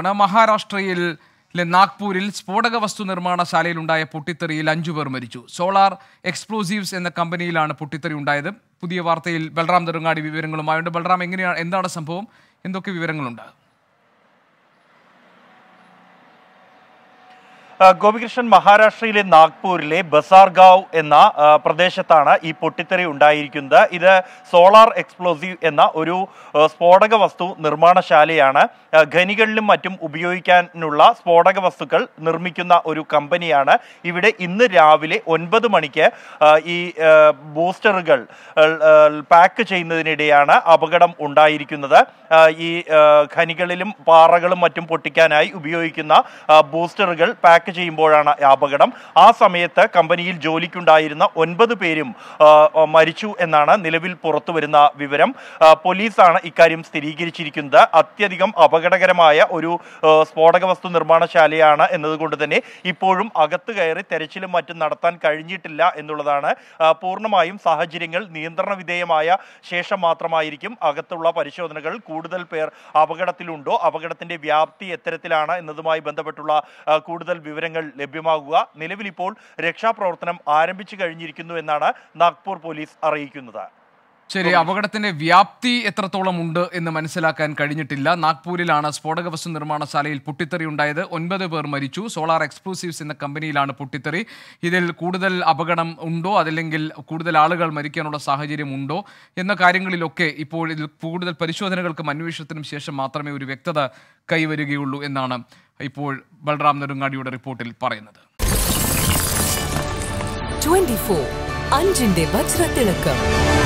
ആണ് മഹാരാഷ്ട്രയിൽ നാഗ്പൂരിൽ സ്ഫോടക വസ്തു നിർമ്മാണശാലയിലുണ്ടായ പൊട്ടിത്തെറിയിൽ അഞ്ചുപേർ മരിച്ചു സോളാർ എക്സ്പ്ലോസീവ്സ് എന്ന കമ്പനിയിലാണ് പൊട്ടിത്തെറി ഉണ്ടായത് പുതിയ വാർത്തയിൽ ബൽറാം നെടുങ്ങാടി വിവരങ്ങളുമായുണ്ട് ബൽറാം എങ്ങനെയാണ് എന്താണ് സംഭവം എന്തൊക്കെ വിവരങ്ങളുണ്ട് ഗോപികൃഷ്ണൻ മഹാരാഷ്ട്രയിലെ നാഗ്പൂരിലെ ബസാർഗാവ് എന്ന പ്രദേശത്താണ് ഈ പൊട്ടിത്തെറി ഉണ്ടായിരിക്കുന്നത് ഇത് സോളാർ എക്സ്പ്ലോസീവ് എന്ന ഒരു സ്ഫോടക വസ്തു നിർമ്മാണശാലയാണ് ഖനികളിലും മറ്റും ഉപയോഗിക്കാനുള്ള സ്ഫോടക വസ്തുക്കൾ നിർമ്മിക്കുന്ന ഒരു കമ്പനിയാണ് ഇവിടെ ഇന്ന് രാവിലെ ഒൻപത് മണിക്ക് ഈ ബൂസ്റ്ററുകൾ പാക്ക് ചെയ്യുന്നതിനിടെയാണ് അപകടം ഉണ്ടായിരിക്കുന്നത് ഈ ഖനികളിലും പാറകളും മറ്റും പൊട്ടിക്കാനായി ഉപയോഗിക്കുന്ന ബൂസ്റ്ററുകൾ പാക്ക് ട്രാക്ക് ചെയ്യുമ്പോഴാണ് അപകടം ആ സമയത്ത് കമ്പനിയിൽ ജോലിക്കുണ്ടായിരുന്ന ഒൻപത് പേരും മരിച്ചു എന്നാണ് നിലവിൽ പുറത്തു വരുന്ന വിവരം പോലീസാണ് ഇക്കാര്യം സ്ഥിരീകരിച്ചിരിക്കുന്നത് അത്യധികം അപകടകരമായ ഒരു സ്ഫോടക വസ്തു നിർമ്മാണശാലയാണ് എന്നതുകൊണ്ട് തന്നെ ഇപ്പോഴും അകത്ത് കയറി തെരച്ചിലും മറ്റും നടത്താൻ കഴിഞ്ഞിട്ടില്ല എന്നുള്ളതാണ് പൂർണ്ണമായും സാഹചര്യങ്ങൾ നിയന്ത്രണ വിധേയമായ ശേഷം മാത്രമായിരിക്കും അകത്തുള്ള പരിശോധനകൾ കൂടുതൽ പേർ അപകടത്തിലുണ്ടോ അപകടത്തിന്റെ വ്യാപ്തി എത്തരത്തിലാണ് എന്നതുമായി ബന്ധപ്പെട്ടുള്ള കൂടുതൽ വിവരം വിവരങ്ങൾ ലഭ്യമാകുക നിലവിൽ ഇപ്പോൾ രക്ഷാപ്രവർത്തനം ആരംഭിച്ചു കഴിഞ്ഞിരിക്കുന്നു എന്നാണ് നാഗ്പൂർ പോലീസ് അറിയിക്കുന്നത് ശരി അപകടത്തിന്റെ വ്യാപ്തി എത്രത്തോളം ഉണ്ട് എന്ന് മനസ്സിലാക്കാൻ കഴിഞ്ഞിട്ടില്ല നാഗ്പൂരിലാണ് സ്ഫോടക വസ്തു നിർമ്മാണശാലയിൽ പൊട്ടിത്തെറി ഉണ്ടായത് ഒൻപത് പേർ മരിച്ചു സോളാർ എക്സ്പ്ലോസീവ്സ് എന്ന കമ്പനിയിലാണ് പൊട്ടിത്തെറി ഇതിൽ കൂടുതൽ അപകടം ഉണ്ടോ അതല്ലെങ്കിൽ കൂടുതൽ ആളുകൾ മരിക്കാനുള്ള സാഹചര്യം ഉണ്ടോ എന്ന കാര്യങ്ങളിലൊക്കെ ഇപ്പോൾ ഇതിൽ കൂടുതൽ പരിശോധനകൾക്കും അന്വേഷണത്തിനും ശേഷം മാത്രമേ ഒരു വ്യക്തത കൈവരികയുള്ളൂ എന്നാണ് ഇപ്പോൾ ബൽറാം നെടുങ്ങാടിയുടെ റിപ്പോർട്ടിൽ പറയുന്നത് അഞ്ചിന്റെ വജ്രത്തിളക്കം